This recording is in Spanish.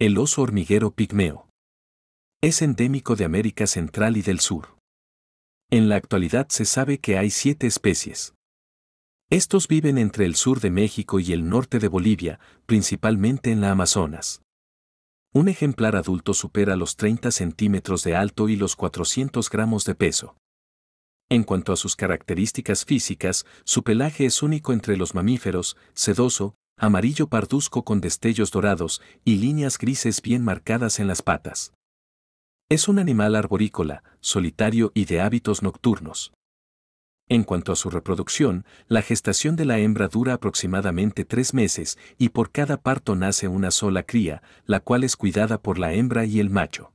El oso hormiguero pigmeo. Es endémico de América Central y del Sur. En la actualidad se sabe que hay siete especies. Estos viven entre el sur de México y el norte de Bolivia, principalmente en la Amazonas. Un ejemplar adulto supera los 30 centímetros de alto y los 400 gramos de peso. En cuanto a sus características físicas, su pelaje es único entre los mamíferos, sedoso, amarillo parduzco con destellos dorados y líneas grises bien marcadas en las patas. Es un animal arborícola, solitario y de hábitos nocturnos. En cuanto a su reproducción, la gestación de la hembra dura aproximadamente tres meses y por cada parto nace una sola cría, la cual es cuidada por la hembra y el macho.